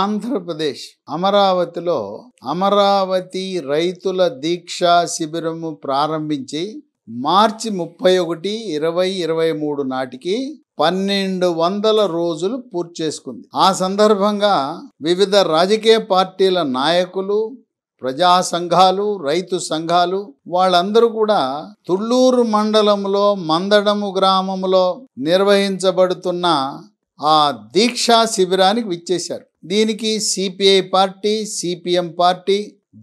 ఆంధ్రప్రదేశ్ అమరావతిలో అమరావతి రైతుల దీక్షా శిబిరము ప్రారంభించి మార్చి ముప్పై ఒకటి ఇరవై ఇరవై మూడు నాటికి పన్నెండు వందల రోజులు పూర్తి చేసుకుంది ఆ సందర్భంగా వివిధ రాజకీయ పార్టీల నాయకులు ప్రజా సంఘాలు రైతు సంఘాలు వాళ్ళందరూ కూడా తుళ్ళూరు మండలంలో మందడము గ్రామంలో నిర్వహించబడుతున్న ఆ దీక్షా శిబిరానికి విచ్చేశారు దీనికి C P I party C P M party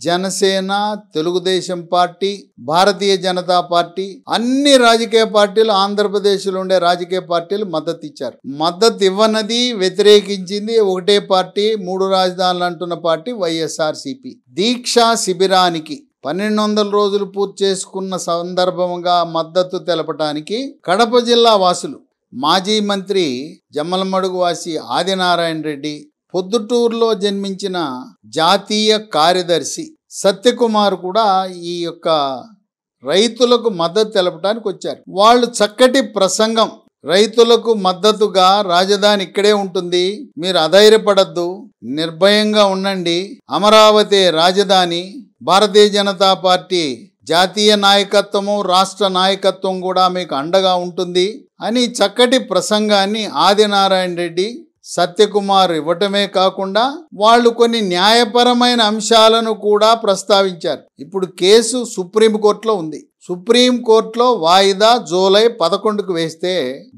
Janasena Telugu Desam party Bharatiya Janata party అన్ని రాజకీయ పార్టీలు ఆంధ్రప్రదేశ్లో ఉండే రాజకీయ పార్టీలు మద్దతు ఇచ్చారు మద్దతు ఇవ్వనది వ్యతిరేకించింది ఒకటే పార్టీ మూడు రాజధానులు అంటున్న పార్టీ వైఎస్ఆర్సిపి దీక్షా శిబిరానికి పన్నెండు వందల రోజులు పూర్తి చేసుకున్న సందర్భంగా మద్దతు తెలపటానికి కడప జిల్లా వాసులు మాజీ మంత్రి జమ్మలమడుగు వాసి ఆదినారాయణ రెడ్డి పొద్దుటూరులో జన్మించిన జాతీయ కార్యదర్శి సత్యకుమార్ కూడా ఈ యొక్క రైతులకు మద్దతు తెలపడానికి వచ్చారు వాళ్ళు చక్కటి ప్రసంగం రైతులకు మద్దతుగా రాజధాని ఇక్కడే ఉంటుంది మీరు అధైర్యపడద్దు నిర్భయంగా ఉండండి అమరావతి రాజధాని భారతీయ జనతా పార్టీ జాతీయ నాయకత్వము రాష్ట్ర నాయకత్వం కూడా మీకు అండగా ఉంటుంది అని చక్కటి ప్రసంగాన్ని ఆదినారాయణ రెడ్డి సత్యకుమార్ ఇవ్వటమే కాకుండా వాళ్ళు కొన్ని న్యాయపరమైన అంశాలను కూడా ప్రస్తావించారు ఇప్పుడు కేసు సుప్రీంకోర్టులో ఉంది సుప్రీంకోర్టులో వాయిదా జూలై పదకొండుకు వేస్తే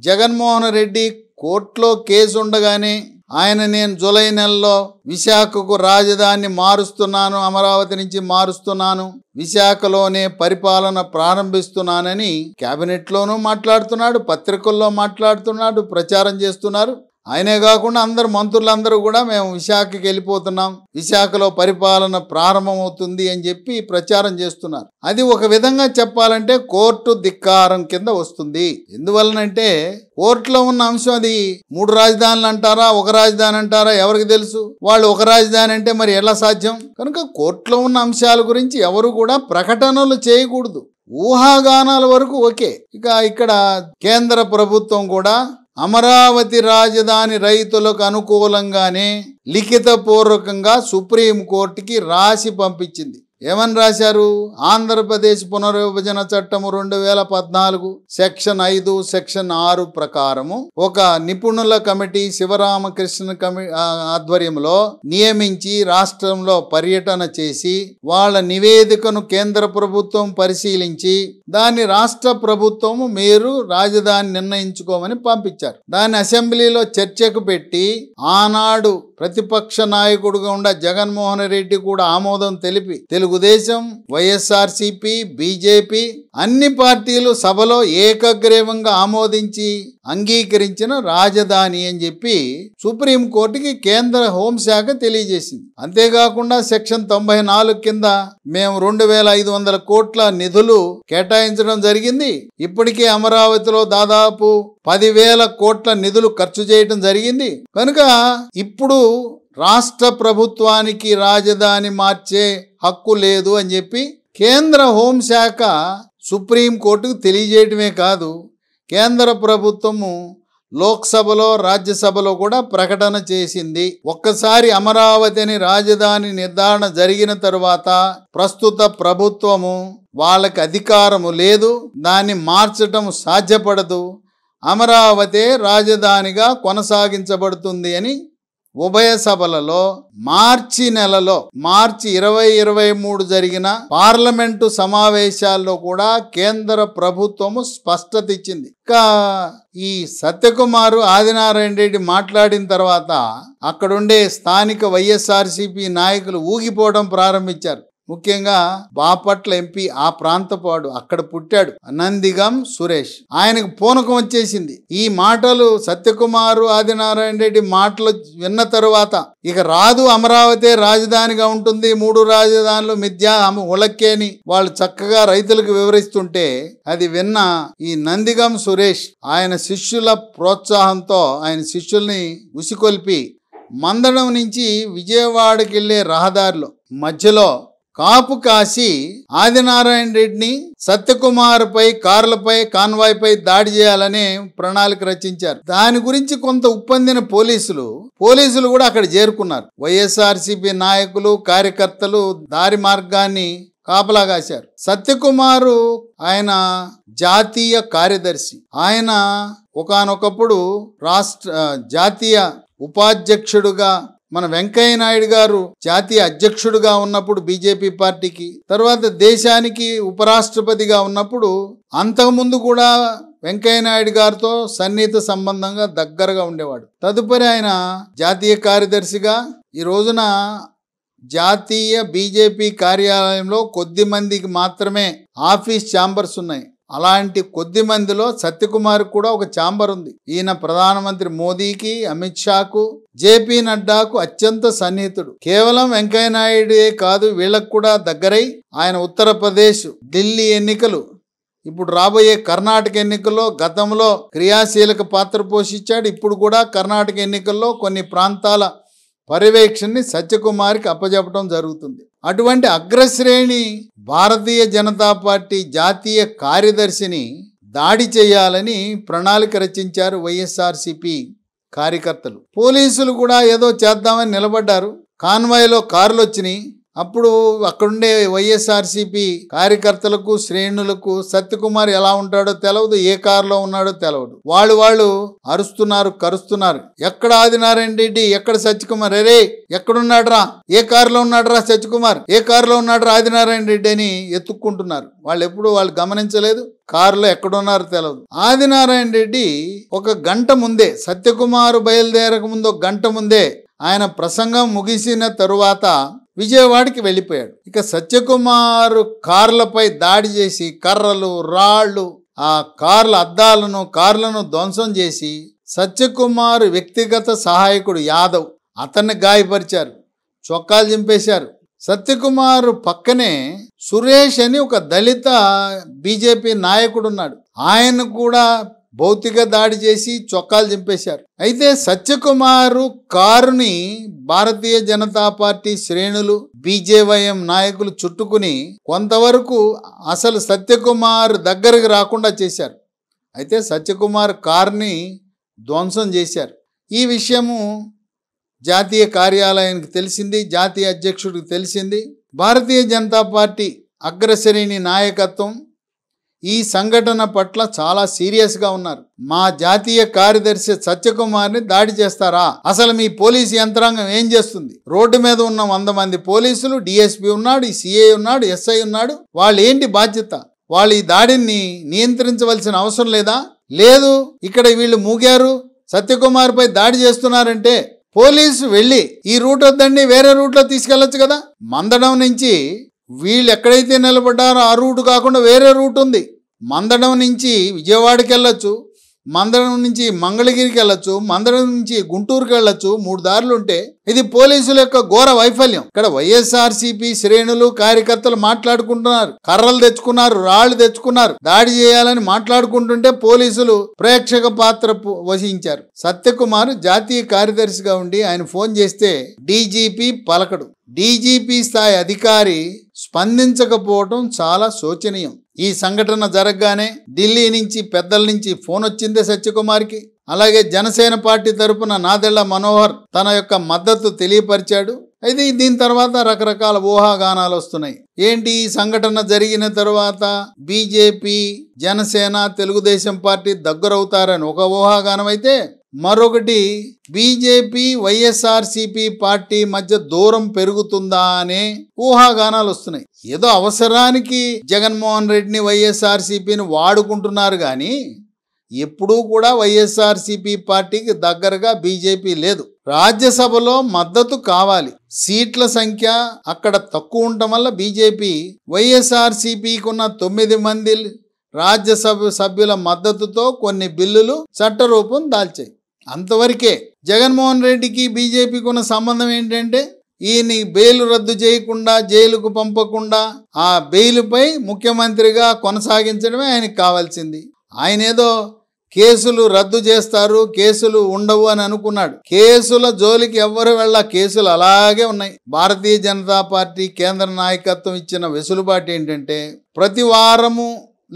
జగన్మోహన్ రెడ్డి కోర్టులో కేసు ఉండగానే ఆయన నేను జూలై నెలలో విశాఖకు రాజధాని మారుస్తున్నాను అమరావతి నుంచి మారుస్తున్నాను విశాఖలోనే పరిపాలన ప్రారంభిస్తున్నానని క్యాబినెట్లోనూ మాట్లాడుతున్నాడు పత్రికల్లో మాట్లాడుతున్నాడు ప్రచారం చేస్తున్నారు ఆయనే కాకుండా అందరు మంత్రులందరూ కూడా మేము విశాఖకి వెళ్ళిపోతున్నాం విశాఖలో పరిపాలన ప్రారంభమవుతుంది అని చెప్పి ప్రచారం చేస్తున్నారు అది ఒక విధంగా చెప్పాలంటే కోర్టు ధిక్కారం కింద వస్తుంది ఎందువలనంటే కోర్టులో ఉన్న అంశం అది మూడు రాజధానులు అంటారా ఒక రాజధాని అంటారా ఎవరికి తెలుసు వాళ్ళు ఒక రాజధాని అంటే మరి ఎలా సాధ్యం కనుక కోర్టులో ఉన్న అంశాల గురించి ఎవరు కూడా ప్రకటనలు చేయకూడదు ఊహాగానాల వరకు ఓకే ఇక ఇక్కడ కేంద్ర ప్రభుత్వం కూడా అమరావతి రాజధాని రైతులకు అనుకూలంగానే లిఖితపూర్వకంగా సుప్రీంకోర్టుకి రాసి పంపించింది ఏమని రాశారు ఆంధ్రప్రదేశ్ పునర్విభజన చట్టము రెండు వేల పద్నాలుగు సెక్షన్ ఐదు సెక్షన్ ఆరు ప్రకారము ఒక నిపుణుల కమిటీ శివరామకృష్ణ కమి ఆధ్వర్యంలో నియమించి రాష్ట్రంలో పర్యటన చేసి వాళ్ళ నివేదికను కేంద్ర ప్రభుత్వం పరిశీలించి దాన్ని రాష్ట్ర ప్రభుత్వము మీరు రాజధాని నిర్ణయించుకోమని పంపించారు దాన్ని అసెంబ్లీలో చర్చకు పెట్టి ఆనాడు ప్రతిపక్ష నాయకుడుగా ఉన్న జగన్మోహన్ రెడ్డి కూడా ఆమోదం తెలిపి తెలుగుదేశం వైఎస్ఆర్సిపి బీజేపీ అన్ని పార్టీలు సభలో ఏకగ్రీవంగా ఆమోదించి అంగీకరించిన రాజధాని అని చెప్పి సుప్రీంకోర్టుకి కేంద్ర హోంశాఖ తెలియజేసింది అంతేకాకుండా సెక్షన్ తొంభై నాలుగు కింద మేము రెండు వేల ఐదు వందల కోట్ల నిధులు కేటాయించడం జరిగింది ఇప్పటికే అమరావతిలో దాదాపు పదివేల కోట్ల నిధులు ఖర్చు చేయడం జరిగింది కనుక ఇప్పుడు రాష్ట్ర ప్రభుత్వానికి రాజధాని మార్చే హక్కు లేదు అని చెప్పి కేంద్ర హోంశాఖ సుప్రీంకోర్టుకు తెలియజేయటమే కాదు కేంద్ర ప్రభుత్వము లోక్సభలో రాజ్యసభలో కూడా ప్రకటన చేసింది ఒక్కసారి అమరావతిని రాజధాని నిర్ధారణ జరిగిన తరువాత ప్రస్తుత ప్రభుత్వము వాళ్ళకి అధికారము లేదు దాన్ని మార్చటం సాధ్యపడదు అమరావతి రాజధానిగా కొనసాగించబడుతుంది అని ఉభయ సభలలో మార్చి నెలలో మార్చి ఇరవై ఇరవై మూడు జరిగిన పార్లమెంటు సమావేశాల్లో కూడా కేంద్ర ప్రభుత్వము స్పష్టత ఇచ్చింది ఇక ఈ సత్యకుమారు ఆదినారాయణ రెడ్డి మాట్లాడిన తర్వాత అక్కడుండే స్థానిక వైఎస్ఆర్సీపీ నాయకులు ఊగిపోవడం ప్రారంభించారు ముఖ్యంగా బాపట్ల ఎంపీ ఆ ప్రాంతపాడు అక్కడ పుట్టాడు నందిగం సురేష్ ఆయనకు పూనకం వచ్చేసింది ఈ మాటలు సత్యకుమారు ఆదినారాయణ రెడ్డి మాటలు విన్న తరువాత ఇక రాదు అమరావతి రాజధానిగా ఉంటుంది మూడు రాజధానులు మిథ్యా ఉలక్కేని వాళ్ళు చక్కగా రైతులకు వివరిస్తుంటే అది విన్న ఈ నందిగం సురేష్ ఆయన శిష్యుల ప్రోత్సాహంతో ఆయన శిష్యుల్ని ఉసికొల్పి మందడం నుంచి విజయవాడకి వెళ్ళే రహదారిలో మధ్యలో కాపు కాసి ఆదినారాయణ రెడ్డిని సత్యకుమార్పై కార్లపై కాన్వాయ్పై దాడి చేయాలనే ప్రణాళిక రచించారు దాని గురించి కొంత ఉప్పొందిన పోలీసులు పోలీసులు కూడా అక్కడ చేరుకున్నారు వైఎస్ఆర్సీపీ నాయకులు కార్యకర్తలు దారి మార్గాన్ని కాపలా కాశారు సత్యకుమారు ఆయన జాతీయ కార్యదర్శి ఆయన ఒకనొకప్పుడు రాష్ట్ర జాతీయ ఉపాధ్యక్షుడుగా మన వెంకయ్య నాయుడు గారు జాతీయ అధ్యక్షుడుగా ఉన్నప్పుడు బీజేపీ పార్టీకి తర్వాత దేశానికి ఉపరాష్ట్రపతిగా ఉన్నప్పుడు అంతకుముందు కూడా వెంకయ్య నాయుడు గారితో సన్నిహిత సంబంధంగా దగ్గరగా ఉండేవాడు తదుపరి ఆయన జాతీయ కార్యదర్శిగా ఈ రోజున జాతీయ బీజేపీ కార్యాలయంలో కొద్ది మందికి మాత్రమే ఆఫీస్ ఛాంబర్స్ ఉన్నాయి అలాంటి కొద్ది మందిలో సత్యకుమార్ కూడా ఒక ఛాంబర్ ఉంది ఈయన ప్రధానమంత్రి మోదీకి అమిత్ షాకు జేపీ నడ్డాకు అత్యంత సన్నిహితుడు కేవలం వెంకయ్య నాయుడే కాదు వీళ్ళకు కూడా దగ్గరై ఆయన ఉత్తరప్రదేశ్ ఢిల్లీ ఎన్నికలు ఇప్పుడు రాబోయే కర్ణాటక ఎన్నికల్లో గతంలో క్రియాశీలక పాత్ర పోషించాడు ఇప్పుడు కూడా కర్ణాటక ఎన్నికల్లో కొన్ని ప్రాంతాల పర్యవేక్షణని సత్యకుమార్కి అప్పజెప్పడం జరుగుతుంది అటువంటి అగ్రశ్రేణి భారతీయ జనతా పార్టీ జాతీయ కార్యదర్శిని దాడి చేయాలని ప్రణాళిక రచించారు వైఎస్ఆర్సిపి కార్యకర్తలు పోలీసులు కూడా ఏదో చేద్దామని నిలబడ్డారు కాన్వాయ్లో కార్లు వచ్చినాయి అప్పుడు అక్కడుండే వైఎస్ఆర్సీపీ కార్యకర్తలకు శ్రేణులకు సత్యకుమార్ ఎలా ఉంటాడో తెలవదు ఏ కారులో ఉన్నాడో తెలవదు వాళ్ళు వాళ్ళు అరుస్తున్నారు కరుస్తున్నారు ఎక్కడ ఆదినారాయణ రెడ్డి ఎక్కడ సత్యకుమార్ అరే రా ఏ కారులో రా సత్యకుమార్ ఏ కారులో రా ఆదినారాయణ రెడ్డి అని ఎత్తుక్కుంటున్నారు వాళ్ళు ఎప్పుడు వాళ్ళు గమనించలేదు కారులో ఎక్కడున్నారో తెలవదు ఆదినారాయణ రెడ్డి ఒక గంట ముందే సత్యకుమార్ బయలుదేరక ముందు ఒక గంట ముందే ఆయన ప్రసంగం ముగిసిన తరువాత విజయవాడకి వెళ్ళిపోయాడు ఇక సత్యకుమారు కార్లపై దాడి చేసి కర్రలు రాళ్ళు ఆ కార్ల అద్దాలను కార్లను ధ్వంసం చేసి సత్యకుమారు వ్యక్తిగత సహాయకుడు యాదవ్ అతన్ని గాయపరిచారు చొక్కాలు చింపేశారు సత్యకుమారు పక్కనే సురేష్ అని ఒక దళిత బీజేపీ నాయకుడు ఉన్నాడు ఆయన కూడా భౌతిక దాడి చేసి చొక్కాలు చంపేశారు అయితే సత్యకుమారు కారుని భారతీయ జనతా పార్టీ శ్రేణులు బీజేవైఎం నాయకులు చుట్టుకుని కొంతవరకు అసలు సత్యకుమార్ దగ్గరకు రాకుండా చేశారు అయితే సత్యకుమార్ కారుని ధ్వంసం చేశారు ఈ విషయము జాతీయ కార్యాలయానికి తెలిసింది జాతీయ అధ్యక్షుడికి తెలిసింది భారతీయ జనతా పార్టీ అగ్రశ్రేణి నాయకత్వం ఈ సంఘటన పట్ల చాలా సీరియస్గా ఉన్నారు మా జాతీయ కార్యదర్శి సత్యకుమార్ని దాడి చేస్తారా అసలు మీ పోలీసు యంత్రాంగం ఏం చేస్తుంది రోడ్డు మీద ఉన్న వంద మంది పోలీసులు డిఎస్పీ ఉన్నాడు సిఐ ఉన్నాడు ఎస్ఐ ఉన్నాడు వాళ్ళు ఏంటి బాధ్యత వాళ్ళు ఈ దాడిని నియంత్రించవలసిన అవసరం లేదా లేదు ఇక్కడ వీళ్ళు మూగారు సత్యకుమార్పై దాడి చేస్తున్నారంటే పోలీసు వెళ్ళి ఈ రూట్ వద్దండి వేరే రూట్లో తీసుకెళ్లొచ్చు కదా మందడం నుంచి వీళ్ళు ఎక్కడైతే నిలబడ్డారో ఆ రూటు కాకుండా వేరే రూట్ ఉంది మందడం నుంచి విజయవాడకి వెళ్ళొచ్చు మందడం నుంచి మంగళగిరికి వెళ్ళొచ్చు మందడం నుంచి గుంటూరుకి వెళ్ళొచ్చు మూడు దారులు ఉంటే ఇది పోలీసుల యొక్క ఘోర వైఫల్యం ఇక్కడ వైఎస్ఆర్సీపీ శ్రేణులు కార్యకర్తలు మాట్లాడుకుంటున్నారు కర్రలు తెచ్చుకున్నారు రాళ్లు తెచ్చుకున్నారు దాడి చేయాలని మాట్లాడుకుంటుంటే పోలీసులు ప్రేక్షక పాత్ర వహించారు సత్యకుమార్ జాతీయ కార్యదర్శిగా ఉండి ఆయన ఫోన్ చేస్తే డీజీపీ పలకడు డీజీపీ స్థాయి అధికారి స్పందించకపోవటం చాలా శోచనీయం ఈ సంఘటన జరగగానే ఢిల్లీ నుంచి పెద్దల నుంచి ఫోన్ వచ్చిందే సత్యకుమార్కి అలాగే జనసేన పార్టీ తరపున నాదెళ్ల మనోహర్ తన యొక్క మద్దతు తెలియపరిచాడు అయితే దీని తర్వాత రకరకాల ఊహాగానాలు వస్తున్నాయి ఏంటి ఈ సంఘటన జరిగిన తర్వాత బీజేపీ జనసేన తెలుగుదేశం పార్టీ దగ్గరవుతారని ఒక ఊహాగానం అయితే మరొకటి బీజేపీ వైఎస్ఆర్సిపి పార్టీ మధ్య దూరం పెరుగుతుందా అనే ఊహాగానాలు వస్తున్నాయి ఏదో అవసరానికి జగన్మోహన్ రెడ్డిని వైఎస్ఆర్సిపిని వాడుకుంటున్నారు కానీ ఎప్పుడూ కూడా వైఎస్ఆర్సిపి పార్టీకి దగ్గరగా బీజేపీ లేదు రాజ్యసభలో మద్దతు కావాలి సీట్ల సంఖ్య అక్కడ తక్కువ ఉండటం వల్ల బీజేపీ వైఎస్ఆర్సిపికి ఉన్న తొమ్మిది మంది రాజ్యసభ సభ్యుల మద్దతుతో కొన్ని బిల్లులు చట్టరూపం దాల్చాయి అంతవరకే జగన్మోహన్ రెడ్డికి బీజేపీకి ఉన్న సంబంధం ఏంటంటే ఈయన బెయిల్ రద్దు చేయకుండా జైలుకు పంపకుండా ఆ బెయిలుపై ముఖ్యమంత్రిగా కొనసాగించడమే ఆయనకు కావాల్సింది ఆయన ఏదో కేసులు రద్దు చేస్తారు కేసులు ఉండవు అని అనుకున్నాడు కేసుల జోలికి ఎవ్వరు వెళ్ళ కేసులు అలాగే ఉన్నాయి భారతీయ జనతా పార్టీ కేంద్ర నాయకత్వం ఇచ్చిన వెసులుబాటు ఏంటంటే ప్రతి వారము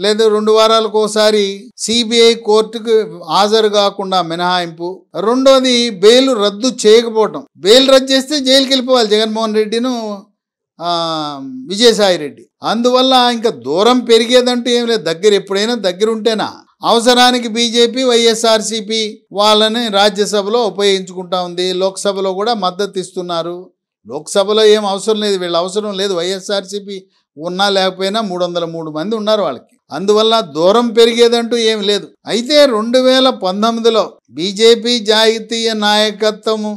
లేదా రెండు వారాలకు ఒకసారి సిబిఐ కోర్టుకు హాజరు కాకుండా మినహాయింపు రెండోది బెయిల్ రద్దు చేయకపోవటం బెయిల్ రద్దు చేస్తే జైలుకి వెళ్ళిపోవాలి జగన్మోహన్ రెడ్డిను విజయసాయి రెడ్డి అందువల్ల ఇంకా దూరం పెరిగేదంటూ ఏం లేదు దగ్గర ఎప్పుడైనా దగ్గర ఉంటేనా అవసరానికి బీజేపీ వైఎస్ఆర్సీపీ వాళ్ళని రాజ్యసభలో ఉపయోగించుకుంటా ఉంది లోక్సభలో కూడా మద్దతు ఇస్తున్నారు లోక్సభలో ఏం అవసరం లేదు వీళ్ళు అవసరం లేదు వైఎస్ఆర్సీపీ ఉన్నా లేకపోయినా మూడు వందల మూడు మంది ఉన్నారు వాళ్ళకి అందువల్ల దూరం పెరిగేదంటూ ఏమి లేదు అయితే రెండు వేల పంతొమ్మిదిలో బీజేపీ జాతీయ నాయకత్వము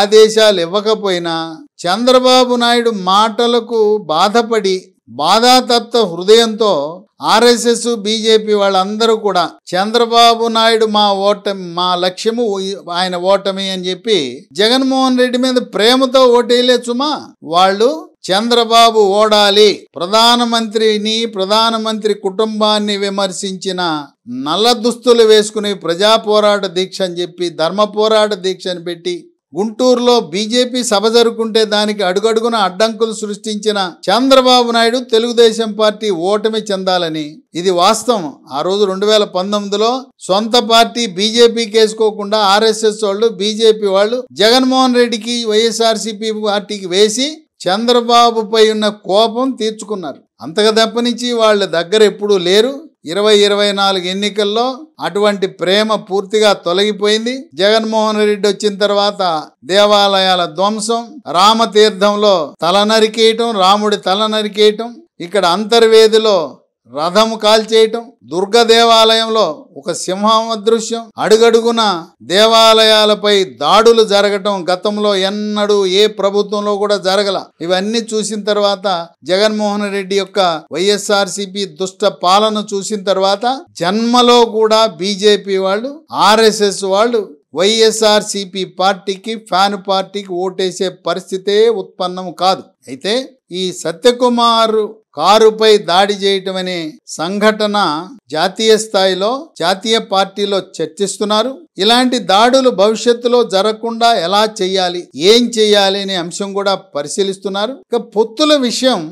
ఆదేశాలు ఇవ్వకపోయినా చంద్రబాబు నాయుడు మాటలకు బాధపడి బాధాతత్వ హృదయంతో ఆర్ఎస్ఎస్ బీజేపీ వాళ్ళందరూ కూడా చంద్రబాబు నాయుడు మా ఓటమి మా లక్ష్యము ఆయన ఓటమి అని చెప్పి జగన్మోహన్ రెడ్డి మీద ప్రేమతో ఓటేయలే సుమా వాళ్ళు చంద్రబాబు ఓడాలి ప్రధానమంత్రిని ప్రధానమంత్రి కుటుంబాన్ని విమర్శించిన నల్ల దుస్తులు వేసుకుని ప్రజా పోరాట దీక్ష అని చెప్పి ధర్మ పోరాట దీక్ష అని పెట్టి గుంటూరులో బీజేపీ సభ జరుగుకుంటే దానికి అడుగడుగున అడ్డంకులు సృష్టించిన చంద్రబాబు నాయుడు తెలుగుదేశం పార్టీ ఓటమి చెందాలని ఇది వాస్తవం ఆ రోజు రెండు వేల పంతొమ్మిదిలో సొంత పార్టీ బీజేపీ కేసుకోకుండా ఆర్ఎస్ఎస్ వాళ్ళు బీజేపీ వాళ్ళు జగన్మోహన్ రెడ్డికి వైఎస్ఆర్సీపీ పార్టీకి వేసి చంద్రబాబుపై ఉన్న కోపం తీర్చుకున్నారు అంతగా తప్పనించి వాళ్ళ దగ్గర ఎప్పుడూ లేరు ఇరవై ఇరవై నాలుగు ఎన్నికల్లో అటువంటి ప్రేమ పూర్తిగా తొలగిపోయింది జగన్మోహన్ రెడ్డి వచ్చిన తర్వాత దేవాలయాల ధ్వంసం రామతీర్థంలో తల నరికేయటం రాముడి తల నరికేయటం ఇక్కడ అంతర్వేదిలో రథము కాల్చేయటం దుర్గ దేవాలయంలో ఒక సింహం అదృశ్యం అడుగడుగున దేవాలయాలపై దాడులు జరగటం గతంలో ఎన్నడూ ఏ ప్రభుత్వంలో కూడా జరగల ఇవన్నీ చూసిన తర్వాత జగన్మోహన్ రెడ్డి యొక్క వైఎస్ఆర్సిపి దుష్ట పాలన చూసిన తర్వాత జన్మలో కూడా బీజేపీ వాళ్ళు ఆర్ఎస్ఎస్ వాళ్ళు వైఎస్ఆర్సిపి పార్టీకి ఫ్యాన్ పార్టీకి ఓటేసే పరిస్థితే ఉత్పన్నం కాదు అయితే ఈ సత్యకుమారు కారుపై దాడి చేయటం అనే సంఘటన జాతీయ స్థాయిలో జాతీయ పార్టీలో చర్చిస్తున్నారు ఇలాంటి దాడులు భవిష్యత్తులో జరగకుండా ఎలా చేయాలి ఏం చేయాలి అనే అంశం కూడా పరిశీలిస్తున్నారు ఇక పొత్తుల విషయం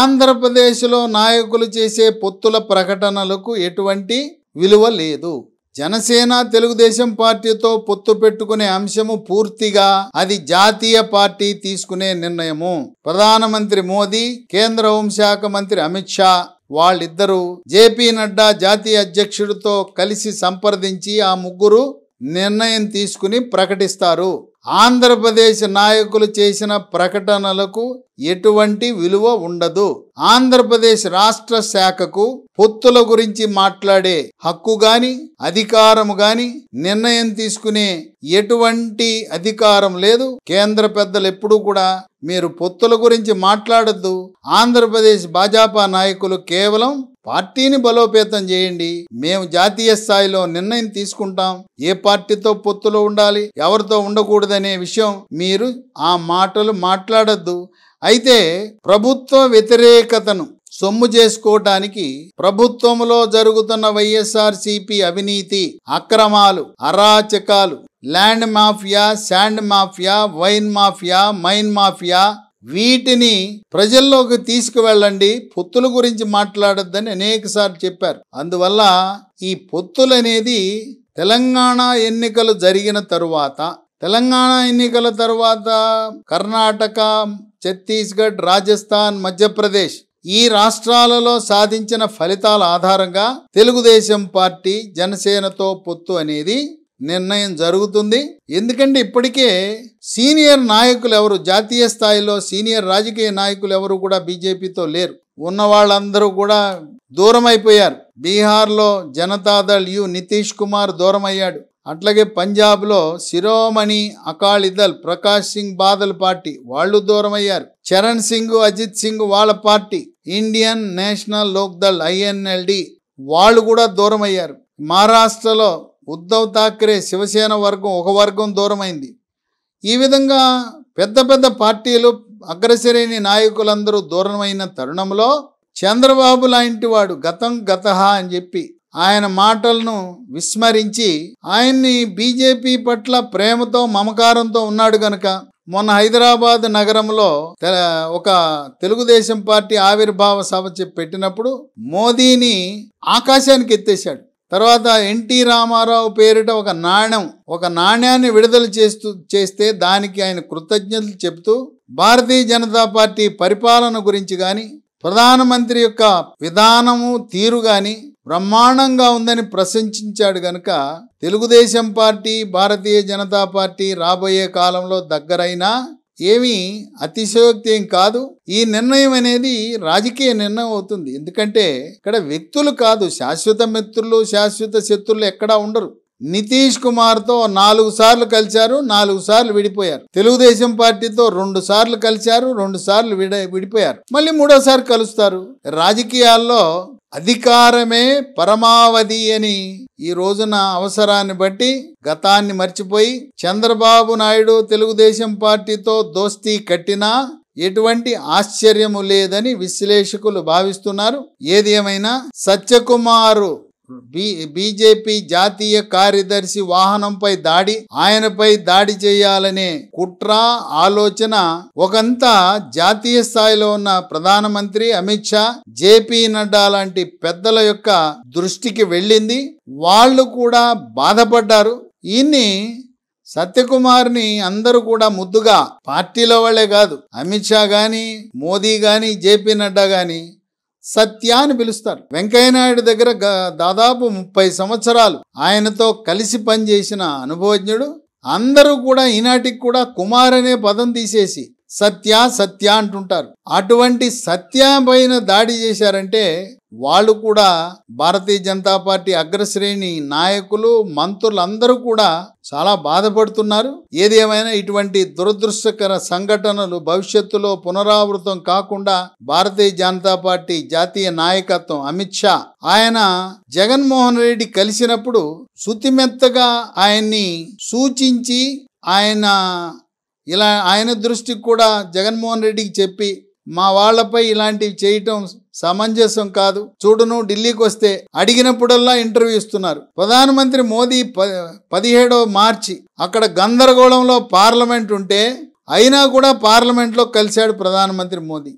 ఆంధ్రప్రదేశ్లో నాయకులు చేసే పొత్తుల ప్రకటనలకు ఎటువంటి విలువ లేదు జనసేన తెలుగుదేశం పార్టీతో పొత్తు పెట్టుకునే అంశము పూర్తిగా అది జాతీయ పార్టీ తీసుకునే నిర్ణయము ప్రధానమంత్రి మోదీ కేంద్ర హోంశాఖ మంత్రి అమిత్ షా వాళ్ళిద్దరూ జేపీ నడ్డా జాతీయ అధ్యక్షుడితో కలిసి సంప్రదించి ఆ ముగ్గురు నిర్ణయం తీసుకుని ప్రకటిస్తారు ఆంధ్రప్రదేశ్ నాయకులు చేసిన ప్రకటనలకు ఎటువంటి విలువ ఉండదు ఆంధ్రప్రదేశ్ రాష్ట్ర శాఖకు పొత్తుల గురించి మాట్లాడే హక్కు గాని అధికారము గాని నిర్ణయం తీసుకునే ఎటువంటి అధికారం లేదు కేంద్ర పెద్దలు ఎప్పుడూ కూడా మీరు పొత్తుల గురించి మాట్లాడద్దు ఆంధ్రప్రదేశ్ భాజపా నాయకులు కేవలం పార్టీని బలోపేతం చేయండి మేము జాతీయ స్థాయిలో నిర్ణయం తీసుకుంటాం ఏ పార్టీతో పొత్తులో ఉండాలి ఎవరితో ఉండకూడదనే విషయం మీరు ఆ మాటలు మాట్లాడద్దు అయితే ప్రభుత్వ వ్యతిరేకతను సొమ్ము చేసుకోవటానికి ప్రభుత్వంలో జరుగుతున్న సిపి అవినీతి అక్రమాలు అరాచకాలు land mafia sand mafia wine mafia mine mafia వీటిని ప్రజల్లోకి తీసుకువెళ్ళండి పొత్తుల గురించి మాట్లాడొద్దని సార్లు చెప్పారు అందువల్ల ఈ పొత్తులనేది తెలంగాణ ఎన్నికలు జరిగిన తరువాత తెలంగాణ ఎన్నికల తరువాత కర్ణాటక ఛత్తీస్గఢ్ రాజస్థాన్ మధ్యప్రదేశ్ ఈ రాష్ట్రాలలో సాధించిన ఫలితాల ఆధారంగా తెలుగుదేశం పార్టీ జనసేనతో పొత్తు అనేది నిర్ణయం జరుగుతుంది ఎందుకంటే ఇప్పటికే సీనియర్ నాయకులు ఎవరు జాతీయ స్థాయిలో సీనియర్ రాజకీయ నాయకులు ఎవరు కూడా బీజేపీతో లేరు ఉన్న వాళ్ళందరూ కూడా దూరం అయిపోయారు బీహార్లో జనతాదళ్ యు నితీష్ కుమార్ దూరం అయ్యాడు అట్లాగే పంజాబ్లో శిరోమణి అకాలీదళ్ ప్రకాష్ సింగ్ బాదల్ పార్టీ వాళ్ళు దూరం అయ్యారు చరణ్ సింగ్ అజిత్ సింగ్ వాళ్ళ party Indian National Lok Dal INLD వాళ్ళు కూడా దూరం అయ్యారు మహారాష్ట్రలో ఉద్ధవ్ థాక్రే శివసేన వర్గం ఒక వర్గం దూరమైంది ఈ విధంగా పెద్ద పెద్ద పార్టీలు అగ్రశ్రేణి నాయకులందరూ దూరమైన తరుణంలో చంద్రబాబు లాంటి వాడు గతం గతహ అని చెప్పి ఆయన మాటలను విస్మరించి ఆయన్ని బీజేపీ పట్ల ప్రేమతో మమకారంతో ఉన్నాడు గనక మొన్న హైదరాబాద్ నగరంలో ఒక తెలుగుదేశం పార్టీ ఆవిర్భావ సభ పెట్టినప్పుడు మోదీని ఆకాశానికి ఎత్తేశాడు తర్వాత ఎన్టీ రామారావు పేరిట ఒక నాణ్యం ఒక నాణ్యాన్ని విడుదల చేస్తూ చేస్తే దానికి ఆయన కృతజ్ఞతలు చెబుతూ భారతీయ జనతా పార్టీ పరిపాలన గురించి కానీ ప్రధానమంత్రి యొక్క విధానము తీరు కానీ బ్రహ్మాండంగా ఉందని ప్రశంసించాడు గనుక తెలుగుదేశం పార్టీ భారతీయ జనతా పార్టీ రాబోయే కాలంలో దగ్గరైన ఏమీ అతిశయోక్తి ఏం కాదు ఈ నిర్ణయం అనేది రాజకీయ నిర్ణయం అవుతుంది ఎందుకంటే ఇక్కడ వ్యక్తులు కాదు శాశ్వత మిత్రులు శాశ్వత శత్రులు ఎక్కడా ఉండరు నితీష్ కుమార్తో నాలుగు సార్లు కలిశారు నాలుగు సార్లు విడిపోయారు తెలుగుదేశం పార్టీతో రెండు సార్లు కలిశారు రెండు సార్లు విడిపోయారు మళ్ళీ మూడోసారి కలుస్తారు రాజకీయాల్లో అధికారమే పరమావధి అని ఈ రోజున అవసరాన్ని బట్టి గతాన్ని మర్చిపోయి చంద్రబాబు నాయుడు తెలుగుదేశం పార్టీతో దోస్తీ కట్టినా ఎటువంటి ఆశ్చర్యము లేదని విశ్లేషకులు భావిస్తున్నారు ఏది ఏమైనా సత్యకుమారు బీ బీజేపీ జాతీయ కార్యదర్శి వాహనంపై దాడి ఆయనపై దాడి చేయాలనే కుట్ర ఆలోచన ఒకంతా జాతీయ స్థాయిలో ఉన్న ప్రధానమంత్రి అమిత్ షా జేపీ నడ్డా లాంటి పెద్దల యొక్క దృష్టికి వెళ్ళింది వాళ్ళు కూడా బాధపడ్డారు ఈయన్ని సత్యకుమార్ని అందరూ కూడా ముద్దుగా పార్టీలో వాళ్లే కాదు అమిత్ షా గాని మోదీ గాని జేపీ నడ్డా గాని సత్య అని పిలుస్తారు వెంకయ్యనాయుడు దగ్గర దాదాపు ముప్పై సంవత్సరాలు ఆయనతో కలిసి పనిచేసిన అనుభవజ్ఞుడు అందరూ కూడా ఈనాటికి కూడా కుమార్ అనే పదం తీసేసి సత్య సత్య అంటుంటారు అటువంటి సత్య పైన దాడి చేశారంటే వాళ్ళు కూడా భారతీయ జనతా పార్టీ అగ్రశ్రేణి నాయకులు మంత్రులందరూ కూడా చాలా బాధపడుతున్నారు ఏదేమైనా ఇటువంటి దురదృష్టకర సంఘటనలు భవిష్యత్తులో పునరావృతం కాకుండా భారతీయ జనతా పార్టీ జాతీయ నాయకత్వం అమిత్ షా ఆయన జగన్మోహన్ రెడ్డి కలిసినప్పుడు శుతిమెత్తగా ఆయన్ని సూచించి ఆయన ఇలా ఆయన దృష్టికి కూడా జగన్మోహన్ రెడ్డికి చెప్పి మా వాళ్లపై ఇలాంటివి చేయటం సమంజసం కాదు చూడను ఢిల్లీకి వస్తే అడిగినప్పుడల్లా ఇంటర్వ్యూ ఇస్తున్నారు ప్రధానమంత్రి మోదీ పదిహేడవ మార్చి అక్కడ గందరగోళంలో పార్లమెంట్ ఉంటే అయినా కూడా పార్లమెంట్లో కలిశాడు ప్రధానమంత్రి మోదీ